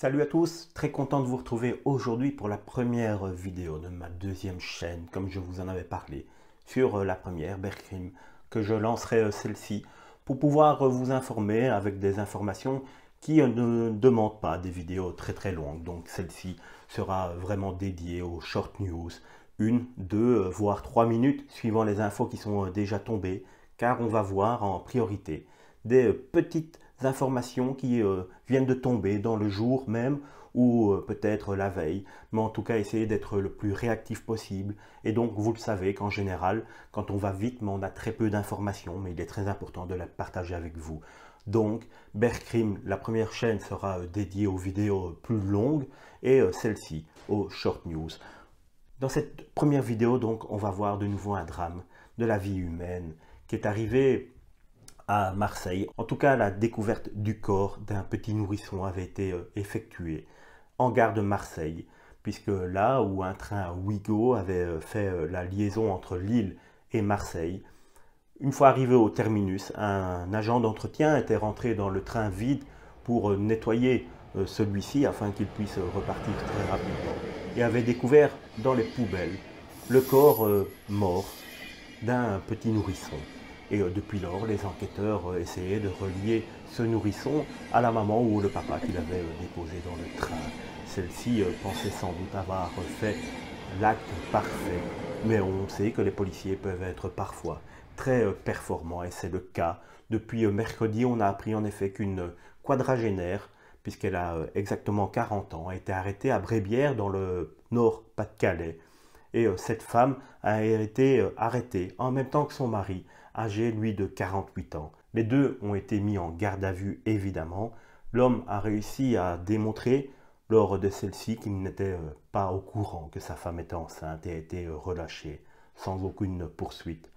Salut à tous, très content de vous retrouver aujourd'hui pour la première vidéo de ma deuxième chaîne, comme je vous en avais parlé, sur euh, la première, Berkrim, que je lancerai euh, celle-ci, pour pouvoir euh, vous informer avec des informations qui ne demandent pas des vidéos très très longues. Donc celle-ci sera vraiment dédiée aux short news, une, deux, voire trois minutes, suivant les infos qui sont déjà tombées, car on va voir en priorité des petites informations qui euh, viennent de tomber dans le jour même ou euh, peut-être la veille, mais en tout cas essayer d'être le plus réactif possible. Et donc vous le savez qu'en général, quand on va vite, mais on a très peu d'informations, mais il est très important de la partager avec vous. Donc, Berkrim, la première chaîne sera euh, dédiée aux vidéos plus longues et celle-ci aux short news. Dans cette première vidéo, donc, on va voir de nouveau un drame de la vie humaine qui est arrivé Marseille. En tout cas, la découverte du corps d'un petit nourrisson avait été euh, effectuée en gare de Marseille, puisque là où un train Ouigo avait euh, fait euh, la liaison entre Lille et Marseille, une fois arrivé au terminus, un agent d'entretien était rentré dans le train vide pour nettoyer celui-ci afin qu'il puisse repartir très rapidement et avait découvert dans les poubelles le corps mort d'un petit nourrisson. Et euh, depuis lors, les enquêteurs euh, essayaient de relier ce nourrisson à la maman ou le papa qu'il avait euh, déposé dans le train. Celle-ci pensait sans doute avoir fait l'acte parfait. Mais on sait que les policiers peuvent être parfois très performants et c'est le cas. Depuis mercredi, on a appris en effet qu'une quadragénaire, puisqu'elle a exactement 40 ans, a été arrêtée à Brébière dans le Nord-Pas-de-Calais et euh, cette femme a été euh, arrêtée en même temps que son mari, âgé lui de 48 ans. Les deux ont été mis en garde à vue évidemment. L'homme a réussi à démontrer lors de celle-ci qu'il n'était euh, pas au courant que sa femme était enceinte et a été relâchée sans aucune poursuite.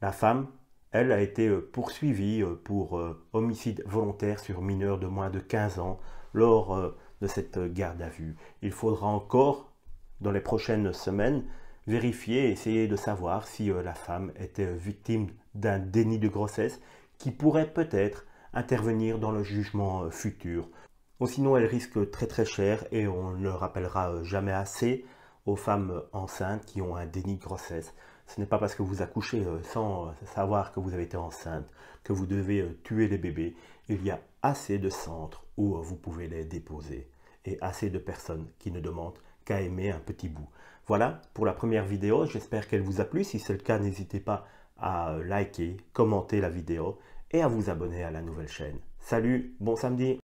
La femme, elle, a été poursuivie pour homicide volontaire sur mineur de moins de 15 ans lors de cette garde à vue. Il faudra encore dans les prochaines semaines, vérifier, essayez de savoir si euh, la femme était euh, victime d'un déni de grossesse qui pourrait peut-être intervenir dans le jugement euh, futur. sinon, elle risque très très cher et on ne le rappellera jamais assez aux femmes enceintes qui ont un déni de grossesse. Ce n'est pas parce que vous accouchez sans savoir que vous avez été enceinte que vous devez tuer les bébés. Il y a assez de centres où vous pouvez les déposer et assez de personnes qui ne demandent qu'à aimer un petit bout. Voilà pour la première vidéo, j'espère qu'elle vous a plu. Si c'est le cas, n'hésitez pas à liker, commenter la vidéo et à vous abonner à la nouvelle chaîne. Salut, bon samedi